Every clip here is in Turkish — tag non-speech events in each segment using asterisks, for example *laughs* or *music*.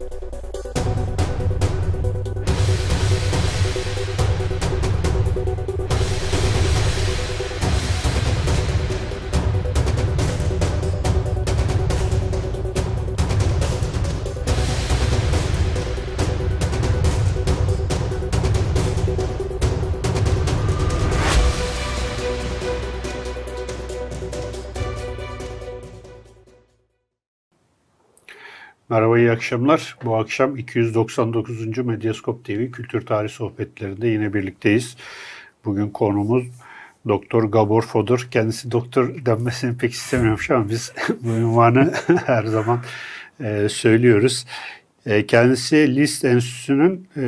Thank you. Merhaba, iyi akşamlar. Bu akşam 299. Medyaskop TV Kültür Tarih Sohbetlerinde yine birlikteyiz. Bugün konumuz Doktor Gabor Fodur. Kendisi doktor denmesini pek istemiyormuş ama Biz *laughs* bu ünvanı *laughs* her zaman e, söylüyoruz. E, kendisi List Enstitüsü'nün e,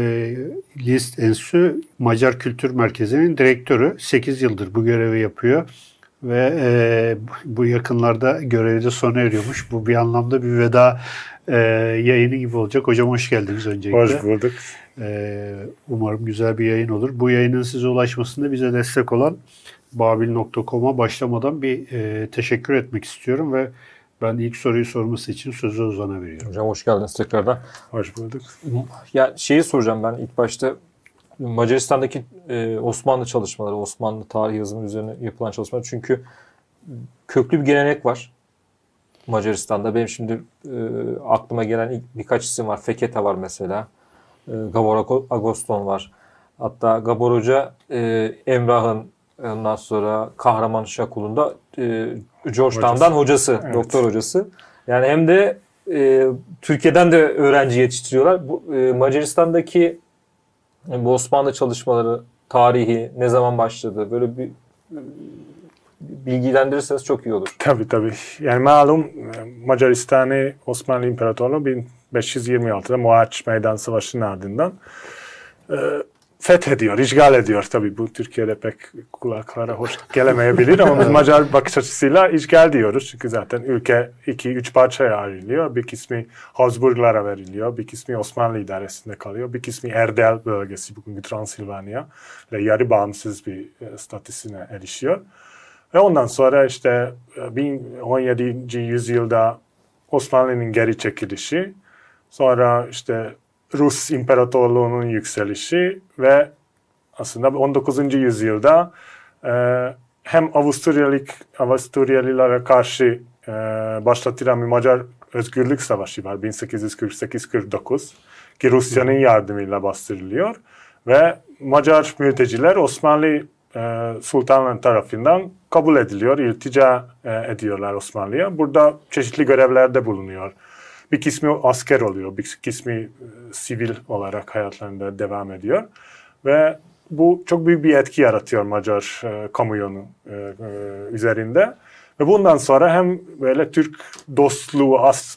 List Enstitüsü Macar Kültür Merkezi'nin direktörü. 8 yıldır bu görevi yapıyor ve e, bu yakınlarda görevi de sona eriyormuş. Bu bir anlamda bir veda e, yayını gibi olacak. Hocam hoş geldiniz öncelikle. Hoş bulduk. E, umarım güzel bir yayın olur. Bu yayının size ulaşmasında bize destek olan babil.com'a başlamadan bir e, teşekkür etmek istiyorum ve ben ilk soruyu sorması için sözü Ozan'a veriyorum. Hocam hoş geldiniz tekrardan. Hoş bulduk. Um, ya şeyi soracağım ben ilk başta Macaristan'daki e, Osmanlı çalışmaları, Osmanlı tarih yazımı üzerine yapılan çalışmalar çünkü köklü bir gelenek var. Macaristan'da. Benim şimdi e, aklıma gelen ilk birkaç isim var. Feketa var mesela. E, Gabor Agoston var. Hatta Gabor Hoca e, Emrah'ın ondan sonra Kahraman Şakul'un da e, Georgetown'dan hocası, hocası evet. doktor hocası. Yani hem de e, Türkiye'den de öğrenci yetiştiriyorlar. Bu, e, Macaristan'daki e, bu Osmanlı çalışmaları tarihi ne zaman başladı? Böyle bir bilgilendirirseniz çok iyi olur. Tabii tabii. Yani malum e, Macaristan'ı Osmanlı İmparatorluğu 1526'da Mohaç Meydan Savaşı'nın ardından e, fethediyor, işgal ediyor. Tabii bu Türkiye'de pek kulaklara hoş gelemeyebilir ama biz *laughs* Macar bakış açısıyla işgal diyoruz. Çünkü zaten ülke iki, üç parçaya ayrılıyor. Bir kısmı Habsburglara veriliyor, bir kısmı Osmanlı idaresinde kalıyor, bir kısmı Erdel bölgesi, bugünkü Transilvanya ile yarı bağımsız bir e, statüsüne erişiyor. Ve ondan sonra işte 17. E, yüzyılda Osmanlı'nın geri çekilişi, sonra işte Rus İmparatorluğu'nun yükselişi ve aslında 19. yüzyılda e, hem Avusturyalik, Avusturyalılara karşı e, başlatılan bir Macar Özgürlük Savaşı var 1848-49 ki Rusya'nın yardımıyla bastırılıyor ve Macar mülteciler Osmanlı e, sultanların tarafından kabul ediliyor, irtica e, ediyorlar Osmanlı'ya. Burada çeşitli görevlerde bulunuyor. Bir kısmı asker oluyor, bir kısmı e, sivil olarak hayatlarında devam ediyor. Ve bu çok büyük bir etki yaratıyor Macar e, kamuoyunu e, e, üzerinde. Ve bundan sonra hem böyle Türk dostluğu as,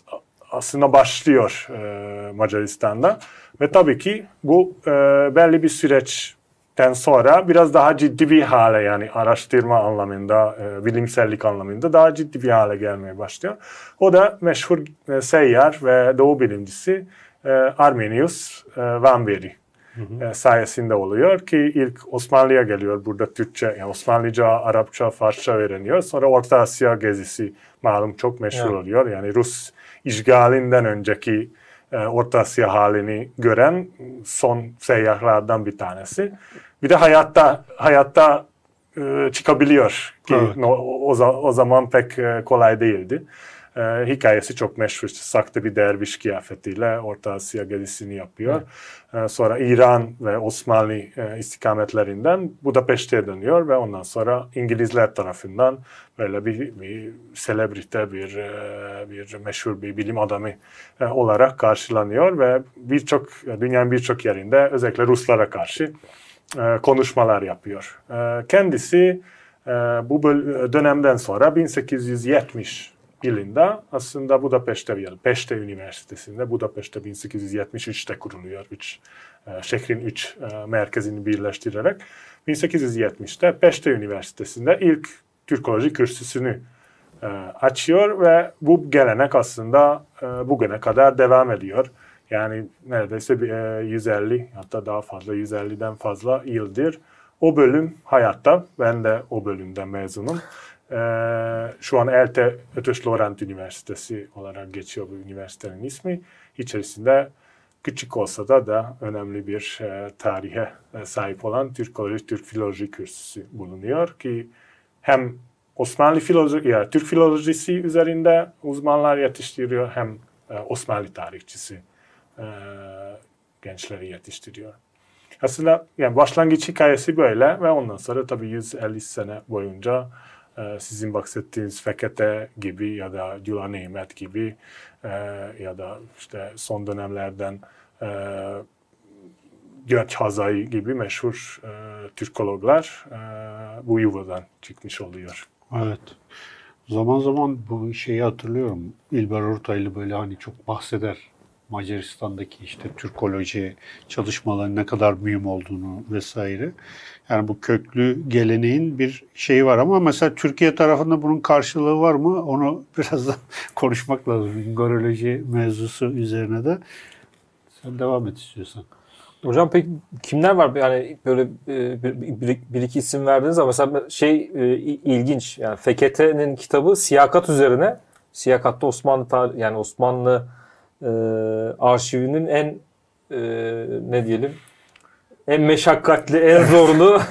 aslında başlıyor e, Macaristan'da. Ve tabii ki bu e, belli bir süreç Den sonra biraz daha ciddi bir hale yani araştırma anlamında, e, bilimsellik anlamında daha ciddi bir hale gelmeye başlıyor. O da meşhur e, seyyar ve doğu bilimcisi e, Arminius e, Vanveri hı e, sayesinde oluyor ki ilk Osmanlı'ya geliyor burada Türkçe, yani Osmanlıca, Arapça, Farsça öğreniyor. Sonra Orta Asya gezisi malum çok meşhur evet. oluyor. Yani Rus işgalinden önceki e, orta Asya halini gören son seyyahlardan bir tanesi. Bir de hayatta hayatta e, çıkabiliyor ki evet. o, o zaman pek e, kolay değildi. E, hikayesi çok meşhur. Sakta bir derviş kıyafetiyle Orta Asya gezisini yapıyor. E, sonra İran ve Osmanlı e, istikametlerinden Budapeşte'ye dönüyor ve ondan sonra İngilizler tarafından böyle bir, bir selebrite, bir e, bir meşhur bir bilim adamı e, olarak karşılanıyor ve birçok e, dünyanın birçok yerinde özellikle Ruslara karşı e, konuşmalar yapıyor. E, kendisi e, bu dönemden sonra 1870 yılında aslında Budapeşte Peşte Üniversitesi'nde Budapeşte 1873'te kuruluyor. Üç, e, şehrin üç e, merkezini birleştirerek. 1870'te Peşte Üniversitesi'nde ilk Türkoloji kürsüsünü e, açıyor ve bu gelenek aslında e, bugüne kadar devam ediyor. Yani neredeyse 150 hatta daha fazla 150'den fazla yıldır o bölüm hayatta. Ben de o bölümde mezunum. Ee, şu an ELTE Ötöş Lorent Üniversitesi olarak geçiyor bu üniversitenin ismi. İçerisinde küçük olsa da da önemli bir e, tarihe e, sahip olan Türkoloji, Türk Filoloji kürsüsü bulunuyor ki hem Osmanlı filoloji, ya Türk filolojisi üzerinde uzmanlar yetiştiriyor hem e, Osmanlı tarihçisi e, gençleri yetiştiriyor. Aslında yani başlangıç hikayesi böyle ve ondan sonra tabii 150 sene boyunca e, sizin bahsettiğiniz Fekete gibi ya da Güla Nimet gibi e, ya da işte son dönemlerden e, Göç Hazai gibi meşhur e, Türkologlar e, bu yuvadan çıkmış oluyor. Evet. Zaman zaman bu şeyi hatırlıyorum. İlber Ortaylı böyle hani çok bahseder Macaristan'daki işte Türkoloji çalışmaları ne kadar mühim olduğunu vesaire. Yani bu köklü geleneğin bir şeyi var ama mesela Türkiye tarafında bunun karşılığı var mı? Onu *laughs* birazdan konuşmak lazım. Lingoroloji mevzusu üzerine de. Sen devam et istiyorsan. Hocam peki kimler var yani böyle e, bir, bir, bir iki isim verdiniz ama mesela şey e, ilginç yani Fekete'nin kitabı siyakat üzerine siyakatta Osmanlı tar yani Osmanlı e, arşivinin en e, ne diyelim en meşakkatli, en *laughs* zorlu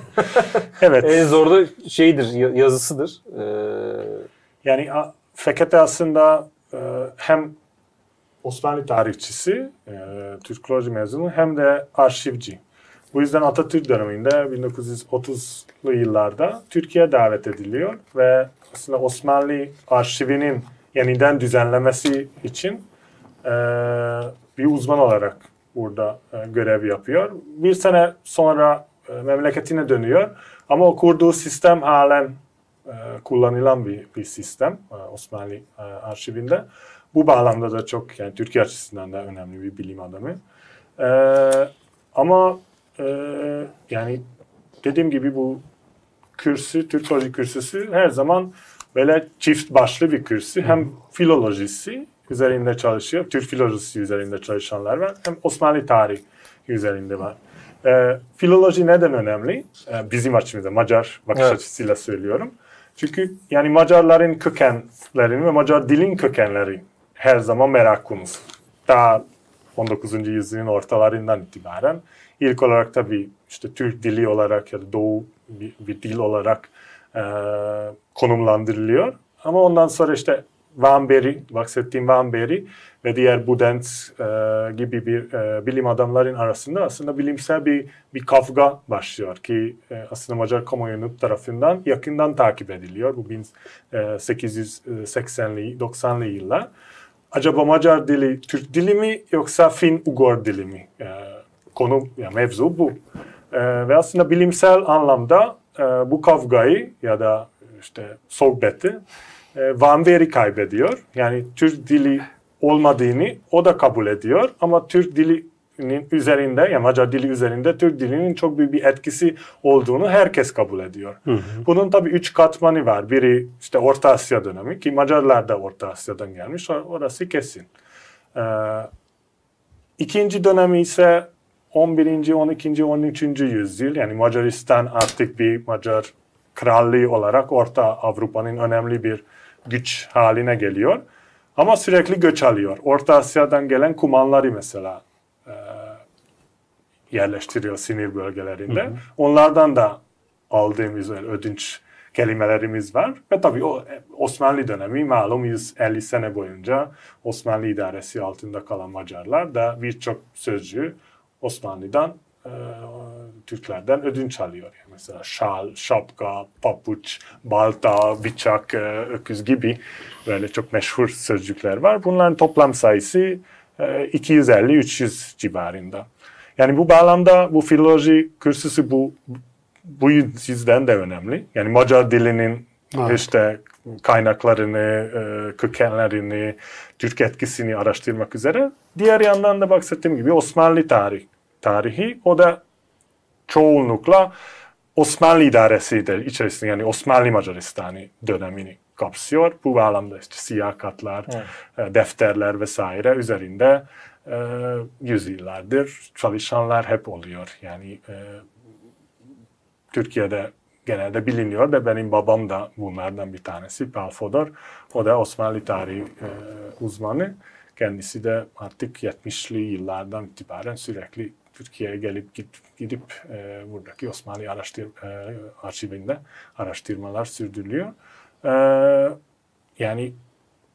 *laughs* evet. en zorlu şeydir, yazısıdır. Ee... Yani Fekete aslında e, hem Osmanlı tarihçisi, e, Türkoloji mezunu hem de arşivci. Bu yüzden Atatürk döneminde 1930'lu yıllarda Türkiye davet ediliyor ve aslında Osmanlı arşivinin yeniden düzenlemesi için ee, bir uzman olarak burada e, görev yapıyor. Bir sene sonra e, memleketine dönüyor ama o kurduğu sistem halen e, kullanılan bir, bir sistem Osmanlı arşivinde. Bu bağlamda da çok yani Türkiye açısından da önemli bir bilim adamı. Ee, ama yani dediğim gibi bu kürsü, Türkoloji kürsüsü her zaman böyle çift başlı bir kürsü. Hem filolojisi üzerinde çalışıyor. Türk filolojisi üzerinde çalışanlar var. Hem Osmanlı tarihi üzerinde var. E, filoloji neden önemli? E, bizim açımızda Macar bakış evet. açısıyla söylüyorum. Çünkü yani Macarların kökenlerini ve Macar dilin kökenleri her zaman merakımız. Daha 19. yüzyılın ortalarından itibaren ilk olarak tabii işte Türk dili olarak ya da Doğu bir, bir dil olarak e, konumlandırılıyor. Ama ondan sonra işte Van Berry, bahsettiğim Van Berry ve diğer Budent e, gibi bir e, bilim adamların arasında aslında bilimsel bir bir kavga başlıyor ki e, aslında Macar kamuoyunun tarafından yakından takip ediliyor bu 1880'li e, 90'lı yıllar. Acaba Macar dili Türk dili mi yoksa Fin-Ugor dili mi? E, konu, yani mevzu bu. E, ve aslında bilimsel anlamda e, bu kavgayı ya da işte sohbeti e, kaybediyor. Yani Türk dili olmadığını o da kabul ediyor ama Türk dilinin üzerinde yani Macar dili üzerinde Türk dilinin çok büyük bir etkisi olduğunu herkes kabul ediyor. Hı hı. Bunun tabi üç katmanı var. Biri işte Orta Asya dönemi ki Macarlar da Orta Asya'dan gelmiş orası kesin. Ee, ikinci dönemi ise 11. 12. 13. yüzyıl yani Macaristan artık bir Macar krallığı olarak Orta Avrupa'nın önemli bir güç haline geliyor. Ama sürekli göç alıyor. Orta Asya'dan gelen kumanları mesela e, yerleştiriyor sinir bölgelerinde. Hı hı. Onlardan da aldığımız ödünç kelimelerimiz var. Ve tabii o e, Osmanlı dönemi malum 150 sene boyunca Osmanlı idaresi altında kalan Macarlar da birçok sözcüğü Osmanlı'dan e, Türklerden ödünç alıyor. Yani mesela şal, şapka, papuç, balta, bıçak, e, öküz gibi böyle çok meşhur sözcükler var. Bunların toplam sayısı 250-300 e, civarında. Yani bu bağlamda bu filoloji kürsüsü bu bu yüzden de önemli. Yani Macar dilinin evet. işte kaynaklarını, e, kökenlerini, Türk etkisini araştırmak üzere. Diğer yandan da bahsettiğim gibi Osmanlı tarihi tarihi. O da çoğunlukla Osmanlı idaresi de içerisinde yani Osmanlı Macaristanı dönemini kapsıyor. Bu bağlamda işte siyakatlar, evet. E, defterler vesaire üzerinde e, yüzyıllardır çalışanlar hep oluyor. Yani e, Türkiye'de genelde biliniyor da benim babam da bunlardan bir tanesi Palfodor. O da Osmanlı tarihi e, uzmanı. Kendisi de artık 70'li yıllardan itibaren sürekli Türkiye'ye gelip git, gidip e, buradaki Osmanlı araştır, e, arşivinde araştırmalar sürdürülüyor. E, yani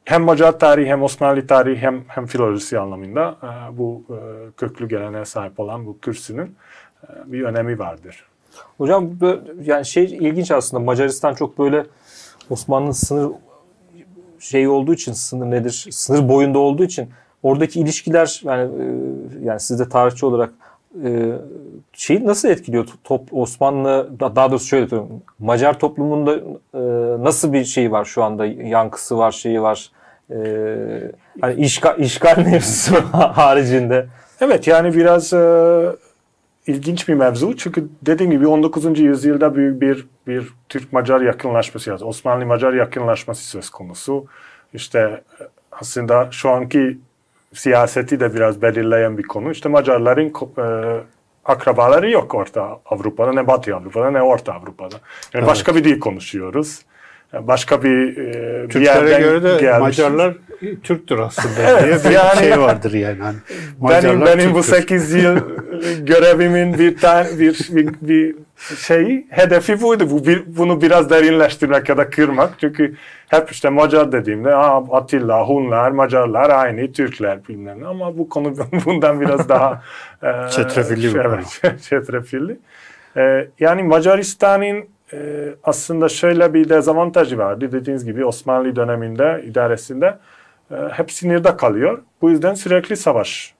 hem Macar tarihi hem Osmanlı tarihi hem, hem filoloji anlamında e, bu e, köklü geleneğe sahip olan bu kürsünün e, bir önemi vardır. Hocam böyle, yani şey ilginç aslında Macaristan çok böyle Osmanlı sınır şey olduğu için sınır nedir? Sınır boyunda olduğu için oradaki ilişkiler yani e, yani siz de tarihçi olarak şey nasıl etkiliyor top Osmanlı daha doğrusu şöyle diyorum Macar toplumunda e, nasıl bir şey var şu anda yankısı var şeyi var e, hani işgal, işgal *laughs* mevzusu haricinde. Evet yani biraz e, ilginç bir mevzu. Çünkü dediğim gibi 19. yüzyılda büyük bir bir Türk-Macar yakınlaşması yani Osmanlı-Macar yakınlaşması söz konusu. işte aslında şu anki siyaseti de biraz belirleyen bir konu. İşte Macarların e, akrabaları yok Orta Avrupa'da ne Batı Avrupa'da ne Orta Avrupa'da. Yani evet. Başka bir dil konuşuyoruz. başka bir, e, bir yerden göre de gelmişiz. Macarlar Türktür aslında diye bir yani, şey vardır yani. Hani benim benim bu 8 yıl görevimin bir tane bir, bir, bir şeyi hedefi buydu. Bu, bir, bunu biraz derinleştirmek ya da kırmak. Çünkü hep işte Macar dediğimde Aa, Atilla, Hunlar, Macarlar aynı, Türkler bilmem Ama bu konu *laughs* bundan biraz daha e, çetrefilli. Şey, evet, *laughs* çetrefilli. E, yani Macaristan'ın e, aslında şöyle bir dezavantajı vardı. Dediğiniz gibi Osmanlı döneminde idaresinde ee, hep sinirde kalıyor. Bu yüzden sürekli savaş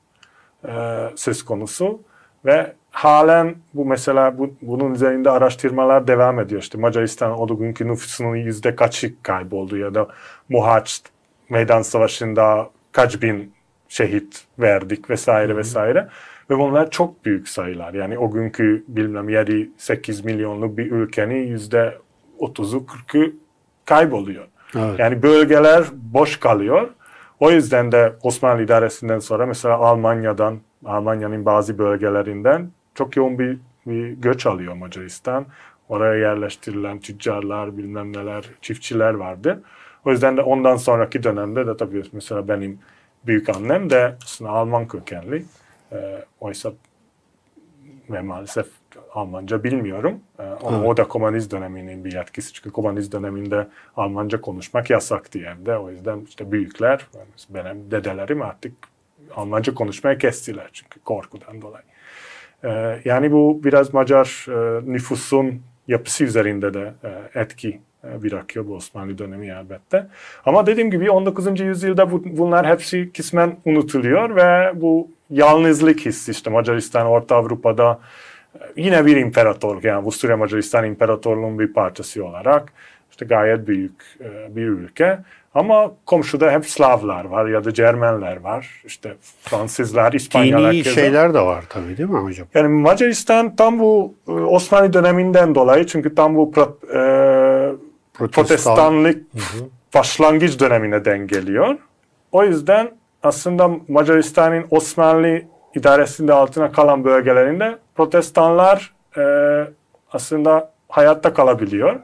e, söz konusu ve halen bu mesela bu, bunun üzerinde araştırmalar devam ediyor. İşte Macaristan o günkü nüfusunun yüzde kaçı kayboldu ya da Muhaç meydan savaşında kaç bin şehit verdik vesaire vesaire. Ve bunlar çok büyük sayılar. Yani o günkü bilmem 7-8 milyonluk bir ülkenin yüzde 30'u 40'ı kayboluyor. Evet. Yani bölgeler boş kalıyor o yüzden de Osmanlı idaresinden sonra mesela Almanya'dan, Almanya'nın bazı bölgelerinden çok yoğun bir, bir göç alıyor Macaristan. Oraya yerleştirilen tüccarlar, bilmem neler, çiftçiler vardı. O yüzden de ondan sonraki dönemde de tabii mesela benim büyük annem de aslında Alman kökenli. E, oysa ve maalesef Almanca bilmiyorum. Ee, evet. o da komünist döneminin bir yetkisi. Çünkü komünist döneminde Almanca konuşmak yasaktı evde. O yüzden işte büyükler, benim dedelerim artık Almanca konuşmaya kestiler çünkü korkudan dolayı. Ee, yani bu biraz Macar e, nüfusun yapısı üzerinde de e, etki e, bırakıyor bu Osmanlı dönemi elbette. Ama dediğim gibi 19. yüzyılda bunlar hepsi kısmen unutuluyor ve bu yalnızlık hissi işte Macaristan, Orta Avrupa'da e, yine bir imparatorluk yani Avusturya Macaristan İmparatorluğu'nun bir parçası olarak işte gayet büyük e, bir ülke. Ama komşuda hep Slavlar var ya da Cermenler var. İşte Fransızlar, İspanyollar. Dini şeyler de var tabii değil mi hocam? Yani Macaristan tam bu e, Osmanlı döneminden dolayı çünkü tam bu pro, e, Protestan. protestanlık hı hı. başlangıç dönemine denk geliyor. O yüzden aslında Macaristan'ın Osmanlı idaresinde altına kalan bölgelerinde protestanlar e, aslında hayatta kalabiliyor.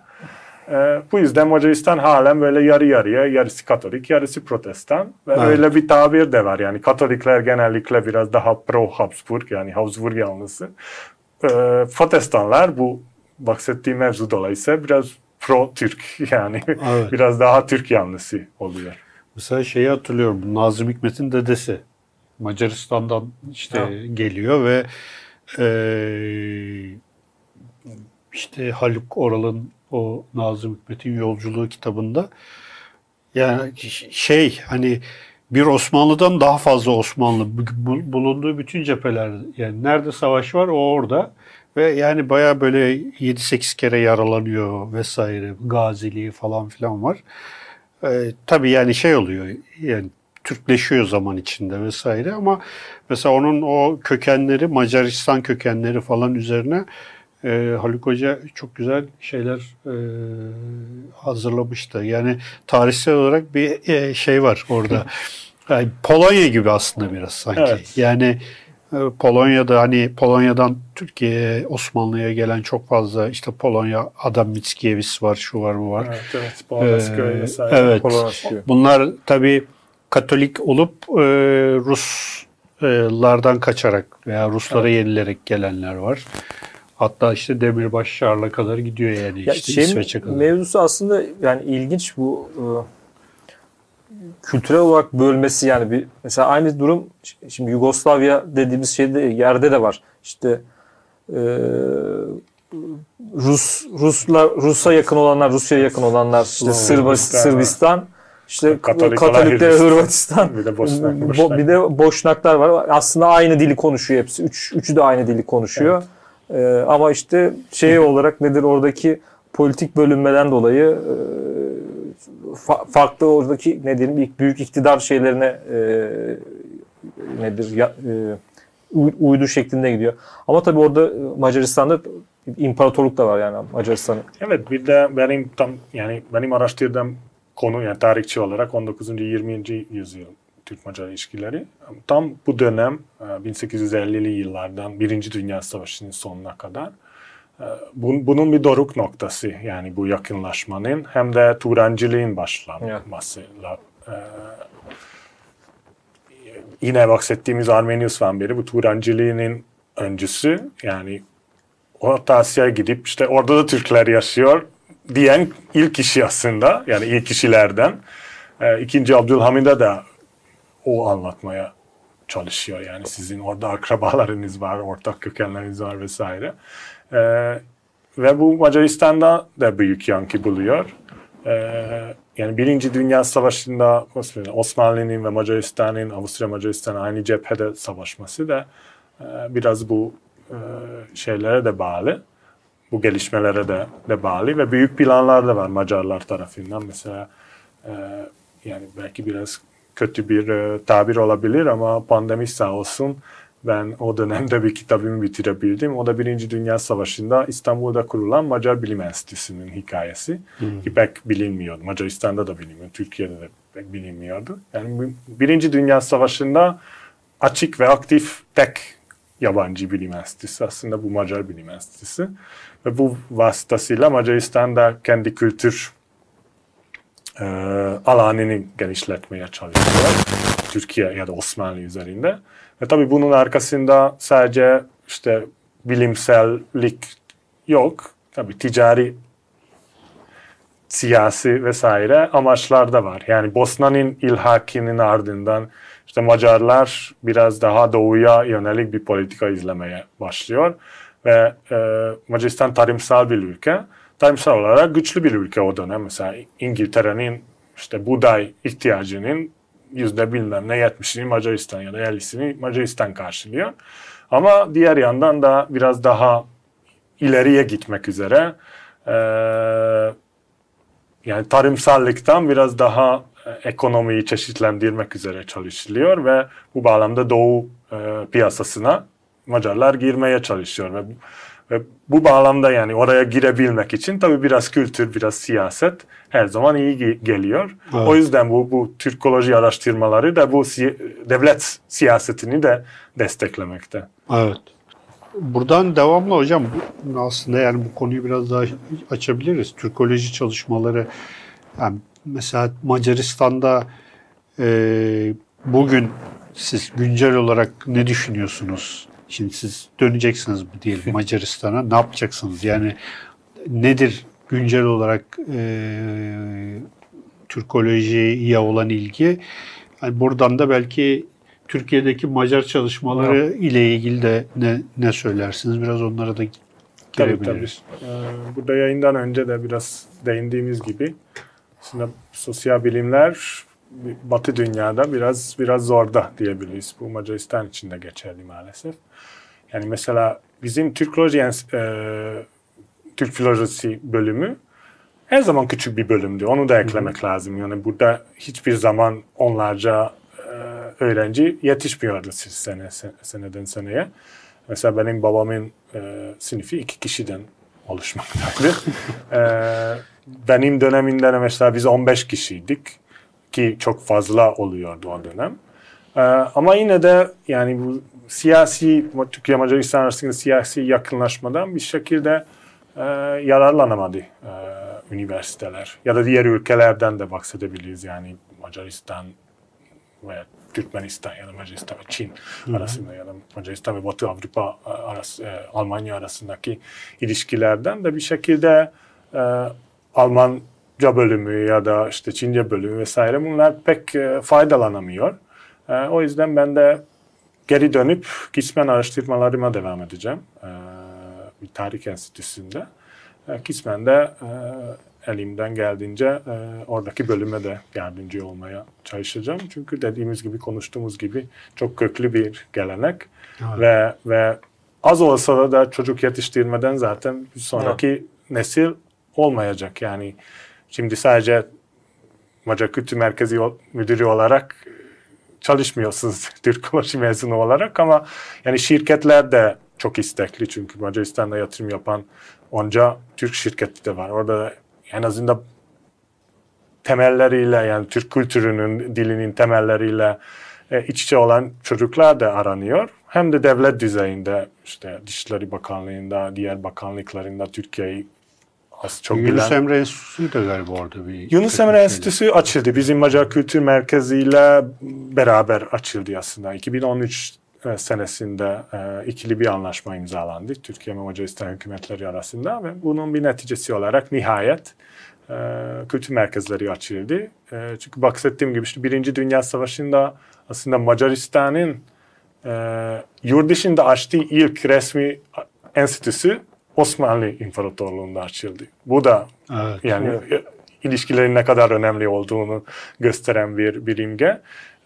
E, bu yüzden Macaristan halen böyle yarı yarıya, yarısı Katolik, yarısı Protestan. Ve evet. öyle bir tabir de var. Yani Katolikler genellikle biraz daha pro Habsburg, yani Habsburg yanlısı. E, Protestanlar bu bahsettiğim mevzu dolayısıyla biraz pro Türk *laughs* yani evet. biraz daha Türk yanlısı oluyor. Mesela şeyi hatırlıyorum. Nazım Hikmet'in dedesi Macaristan'dan işte ya. geliyor ve e, işte Haluk Oral'ın o Nazım Hikmet'in yolculuğu kitabında yani şey hani bir Osmanlı'dan daha fazla Osmanlı bulunduğu bütün cepheler yani nerede savaş var o orada ve yani baya böyle 7-8 kere yaralanıyor vesaire gaziliği falan filan var. E, tabii yani şey oluyor yani Türkleşiyor zaman içinde vesaire ama mesela onun o kökenleri Macaristan kökenleri falan üzerine e, Haluk Hoca çok güzel şeyler e, hazırlamıştı. Yani tarihsel olarak bir e, şey var orada. *laughs* Yani Polonya gibi aslında biraz sanki. Evet. Yani e, Polonya'da hani Polonya'dan Türkiye'ye, Osmanlı'ya gelen çok fazla işte Polonya, Adam Mickiewicz var, şu var mı var. Evet, evet. ee, Evet. Bunlar tabi Katolik olup e, Ruslardan kaçarak veya Ruslara evet. yenilerek gelenler var. Hatta işte Demirbaş Şarl'a kadar gidiyor yani ya işte İsveç'e kadar. Mevzusu aslında yani ilginç bu e, kültürel olarak bölmesi yani bir mesela aynı durum şimdi Yugoslavya dediğimiz şeyde yerde de var. İşte e, Rus Ruslar Rus'a yakın olanlar, Rusya'ya yakın olanlar, işte Sırbistan, Sırbistan işte Katolikler, Katolikler Hırvatistan, bir de, Boşnak, Boşnak. bir de Boşnaklar var. Aslında aynı dili konuşuyor hepsi. Üç, üçü de aynı dili konuşuyor. Evet. Ee, ama işte şey olarak nedir oradaki politik bölünmeden dolayı e, fa- farklı oradaki ne diyelim büyük iktidar şeylerine e, nedir ya, e, uydu şeklinde gidiyor. Ama tabii orada e, Macaristan'da imparatorluk da var yani Macaristan. Evet bir de benim tam yani benim araştırdığım konu yani tarihçi olarak 19. 20. yüzyıl Türk-Macar ilişkileri. Tam bu dönem 1850'li e, yıllardan Birinci Dünya Savaşı'nın sonuna kadar ee, bunun bir doruk noktası yani bu yakınlaşmanın hem de turanciliğin başlanmasıyla evet. ee, yine bahsettiğimiz Armenius Vanberi bu Turancılığının öncüsü yani O Asya'ya gidip işte orada da Türkler yaşıyor diyen ilk kişi aslında yani ilk kişilerden ee, ikinci Abdülhamid'e de o anlatmaya çalışıyor yani sizin orada akrabalarınız var ortak kökenleriniz var vesaire e, ve bu Macaristan'da da büyük yankı buluyor. E, yani Birinci Dünya Savaşı'nda Osmanlı'nın ve Macaristan'ın, Avusturya Macaristan'ın aynı cephede savaşması da e, biraz bu e, şeylere de bağlı. Bu gelişmelere de, de bağlı ve büyük planlar da var Macarlar tarafından. Mesela e, yani belki biraz kötü bir e, tabir olabilir ama pandemi sağ olsun ben o dönemde bir kitabımı bitirebildim. O da Birinci Dünya Savaşı'nda İstanbul'da kurulan Macar Bilim Enstitüsü'nün hikayesi. Hmm. Ki pek bilinmiyordu. Macaristan'da da bilinmiyordu. Türkiye'de de pek bilinmiyordu. Yani Birinci Dünya Savaşı'nda açık ve aktif tek yabancı bilim enstitüsü. Aslında bu Macar Bilim Enstitüsü. Ve bu vasıtasıyla Macaristan'da kendi kültür e, alanını genişletmeye çalışıyor. Türkiye ya da Osmanlı üzerinde. Ve tabii bunun arkasında sadece işte bilimsellik yok. Tabii ticari siyasi vesaire amaçlar da var. Yani Bosna'nın ilhakinin ardından işte Macarlar biraz daha doğuya yönelik bir politika izlemeye başlıyor. Ve e, Macaristan tarımsal bir ülke. Tarımsal olarak güçlü bir ülke o dönem. Mesela İngiltere'nin işte buğday ihtiyacının yüzde bilmem ne yetmişini Macaristan ya da 50'sini Macaristan karşılıyor. Ama diğer yandan da biraz daha ileriye gitmek üzere e, yani tarımsallıktan biraz daha e, ekonomiyi çeşitlendirmek üzere çalışılıyor ve bu bağlamda Doğu e, piyasasına Macarlar girmeye çalışıyor ve ve bu bağlamda yani oraya girebilmek için tabii biraz kültür, biraz siyaset her zaman iyi geliyor. Evet. O yüzden bu, bu Türkoloji araştırmaları da bu si devlet siyasetini de desteklemekte. Evet. Buradan devamlı hocam aslında yani bu konuyu biraz daha açabiliriz. Türkoloji çalışmaları yani mesela Macaristan'da e, bugün siz güncel olarak ne düşünüyorsunuz? Şimdi siz döneceksiniz diyelim *laughs* Macaristan'a ne yapacaksınız? Yani nedir güncel olarak e, Türkolojiye olan ilgi? Yani buradan da belki Türkiye'deki Macar çalışmaları evet. ile ilgili de ne, ne söylersiniz? Biraz onlara da girebiliriz. Tabii, tabii. Ee, burada yayından önce de biraz değindiğimiz gibi aslında sosyal bilimler Batı dünyada biraz biraz zorda diyebiliriz. Bu Macaristan için de geçerli maalesef. Yani mesela bizim Türk Lojens e, Türk Filolojisi bölümü her zaman küçük bir bölümdü. Onu da eklemek Hı-hı. lazım. Yani burada hiçbir zaman onlarca e, öğrenci yetişmiyordu siz sene, seneden seneye. Mesela benim babamın e, sınıfı iki kişiden oluşmaktaydı. *laughs* e, benim dönemimde mesela biz 15 kişiydik ki çok fazla oluyordu o dönem. Ee, ama yine de yani bu siyasi Türkiye Macaristan arasındaki siyasi yakınlaşmadan bir şekilde e, yararlanamadı e, üniversiteler. Ya da diğer ülkelerden de bahsedebiliriz yani Macaristan veya Türkmenistan ya da Macaristan ve Çin Hı-hı. arasında ya da Macaristan ve Batı Avrupa e, arası, e, Almanya arasındaki ilişkilerden de bir şekilde e, Almanca bölümü ya da işte Çince bölümü vesaire bunlar pek e, faydalanamıyor. E, o yüzden ben de geri dönüp kısmen araştırmalarıma devam edeceğim. E, bir tarih enstitüsünde. E, ee, kısmen de e, elimden geldiğince e, oradaki bölüme de yardımcı olmaya çalışacağım. Çünkü dediğimiz gibi konuştuğumuz gibi çok köklü bir gelenek evet. ve ve az olsa da, çocuk yetiştirmeden zaten sonraki evet. nesil olmayacak. Yani şimdi sadece Macar Kültür Merkezi Müdürü olarak çalışmıyorsunuz *laughs* Türk Türkoloji mezunu olarak ama yani şirketler de çok istekli çünkü Macaristan'da yatırım yapan onca Türk şirketi de var. Orada en azından temelleriyle yani Türk kültürünün dilinin temelleriyle e, iç içe olan çocuklar da aranıyor. Hem de devlet düzeyinde işte Dışişleri Bakanlığı'nda, diğer bakanlıklarında Türkiye'yi aslında çok Yunus bilen... Emre Enstitüsü de galiba orada bir... Yunus Emre Enstitüsü açıldı. Bizim Macar Kültür Merkezi ile beraber açıldı aslında. 2013 e, senesinde e, ikili bir anlaşma imzalandı Türkiye ve Macaristan hükümetleri arasında ve bunun bir neticesi olarak nihayet e, kültür merkezleri açıldı. E, çünkü bahsettiğim gibi işte Birinci Dünya Savaşı'nda aslında Macaristan'ın e, yurt dışında açtığı ilk resmi enstitüsü Osmanlı İmparatorluğu'nda açıldı. Bu da evet, yani evet. ilişkilerin ne kadar önemli olduğunu gösteren bir, bir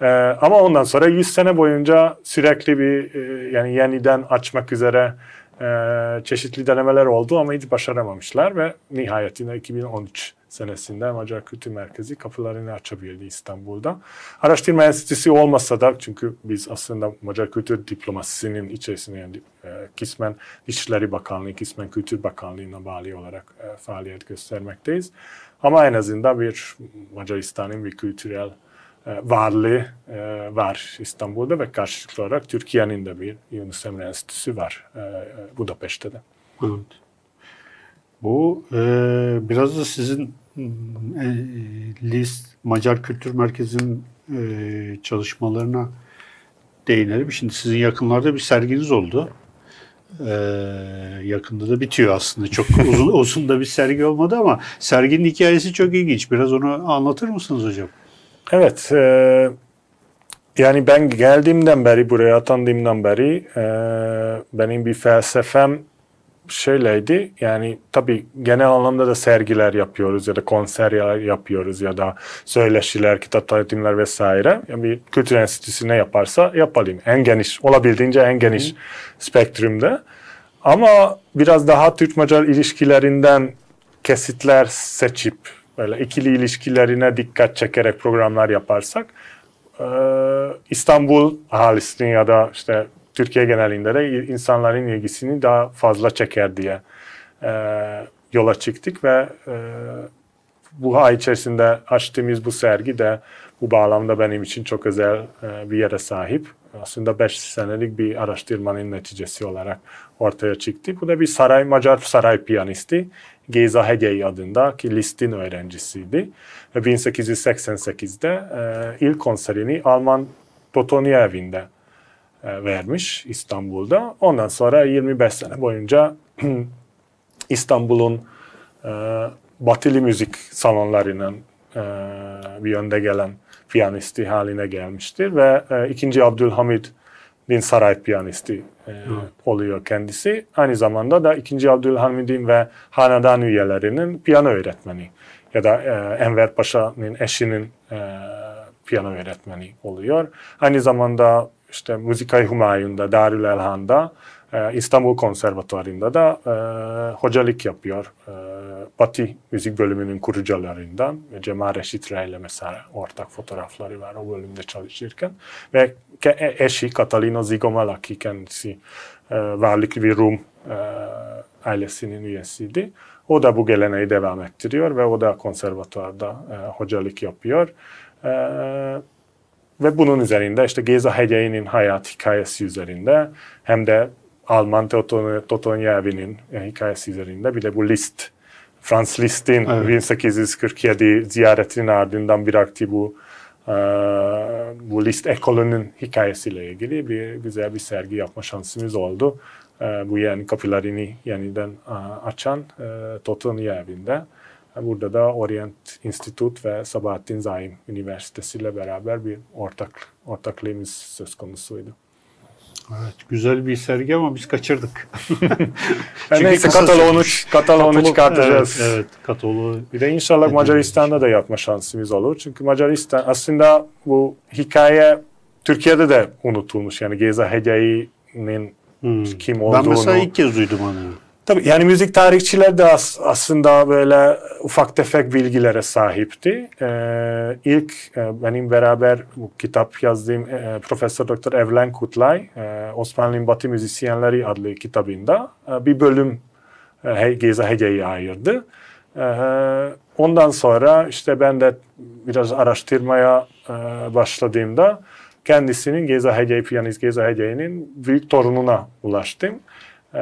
Ee, ama ondan sonra 100 sene boyunca sürekli bir e, yani yeniden açmak üzere e, çeşitli denemeler oldu ama hiç başaramamışlar ve nihayetinde 2013 senesinden Macar Kültür Merkezi kapılarını açabildi İstanbul'da. Araştırma enstitüsü olmasa da çünkü biz aslında Macar Kültür Diplomasisi'nin içerisinde yani, e, kısmen İçişleri Bakanlığı, kısmen Kültür Bakanlığı'na bağlı olarak e, faaliyet göstermekteyiz. Ama en azından bir Macaristan'ın bir kültürel e, varlığı e, var İstanbul'da ve karşılıklı olarak Türkiye'nin de bir Yunus Emre Enstitüsü var e, Budapest'te de. Evet. Bu e, biraz da sizin e, list Macar Kültür Merkezi'nin e, çalışmalarına değinelim. Şimdi sizin yakınlarda bir serginiz oldu. Ee, yakında da bitiyor aslında. Çok *laughs* uzun uzun da bir sergi olmadı ama serginin hikayesi çok ilginç. Biraz onu anlatır mısınız hocam? Evet. E, yani ben geldiğimden beri, buraya atandığımdan beri e, benim bir felsefem şeyleydi yani tabii genel anlamda da sergiler yapıyoruz ya da konser yapıyoruz ya da söyleşiler, kitap tanıtımlar vesaire. Yani bir kültür enstitüsü ne yaparsa yapalım. En geniş, olabildiğince en geniş Hı. spektrumda. Ama biraz daha Türk-Macar ilişkilerinden kesitler seçip böyle ikili ilişkilerine dikkat çekerek programlar yaparsak İstanbul ahalisini ya da işte Türkiye genelinde de insanların ilgisini daha fazla çeker diye e, yola çıktık ve e, bu ay içerisinde açtığımız bu sergi de bu bağlamda benim için çok özel e, bir yere sahip. Aslında 5 senelik bir araştırmanın neticesi olarak ortaya çıktı. Bu da bir saray Macar saray piyanisti Geza Hegey adında ki Listin öğrencisiydi. Ve 1888'de e, ilk konserini Alman Botonia evinde e, vermiş İstanbul'da. Ondan sonra 25 sene boyunca *clears throat* İstanbul'un e, batılı müzik salonlarının e, bir yönde gelen piyanisti haline gelmiştir ve e, 2. Abdülhamid din saray piyanisti e, oluyor kendisi. Aynı zamanda da ikinci Abdülhamid'in ve hanedan üyelerinin piyano öğretmeni ya da e, Enver Paşa'nın eşinin e, piyano öğretmeni oluyor. Aynı zamanda işte Müzikay Humayun'da, Darül Elhan'da, e, İstanbul Konservatuarı'nda da e, hocalık yapıyor. E, Batı müzik bölümünün kurucularından ve Cemal Reşit Rey ile mesela ortak fotoğrafları var o bölümde çalışırken. Ve e, eşi Catalina Zigomala ki kendisi e, varlıklı bir Rum e, ailesinin üyesiydi. O da bu geleneği devam ettiriyor ve o da konservatuarda e, hocalık yapıyor. E, ve bunun üzerinde işte Geza Hegei'nin hayat hikayesi üzerinde hem de Alman Totonyeri'nin e, hikayesi üzerinde bir de bu list Franz List'in evet. 1847 ziyaretinin ardından bıraktığı bu e, bu list ekolünün hikayesiyle ilgili bir güzel bir sergi yapma şansımız oldu. E, bu yani kapılarını yeniden açan e, Totonyeri'nde. Burada da Orient Institut ve Sabahattin Zaim Üniversitesi ile beraber bir ortak ortaklığımız söz konusuydu. Evet, güzel bir sergi ama biz kaçırdık. *laughs* *laughs* Çünkü neyse kataloğunu, kataloğunu çıkartacağız. Evet, evet kataloğu. Bir de inşallah edinmiş. Macaristan'da da yapma şansımız olur. Çünkü Macaristan aslında bu hikaye Türkiye'de de unutulmuş. Yani Geza Hece'nin hmm. kim olduğunu. Ben mesela ilk kez duydum onu. Tabii yani müzik tarihçiler de as, aslında böyle ufak tefek bilgilere sahipti. Ee, ilk e, benim beraber bu kitap yazdığım e, Profesör Doktor Evlen Kutlay, e, Osmanlı'nın Batı Müzisyenleri adlı kitabında e, bir bölüm e, Geza Hege'yi ayırdı. E, ondan sonra işte ben de biraz araştırmaya e, başladığımda kendisinin Geza Hege, piyanist Geza Hege'nin büyük torununa ulaştım. Ee,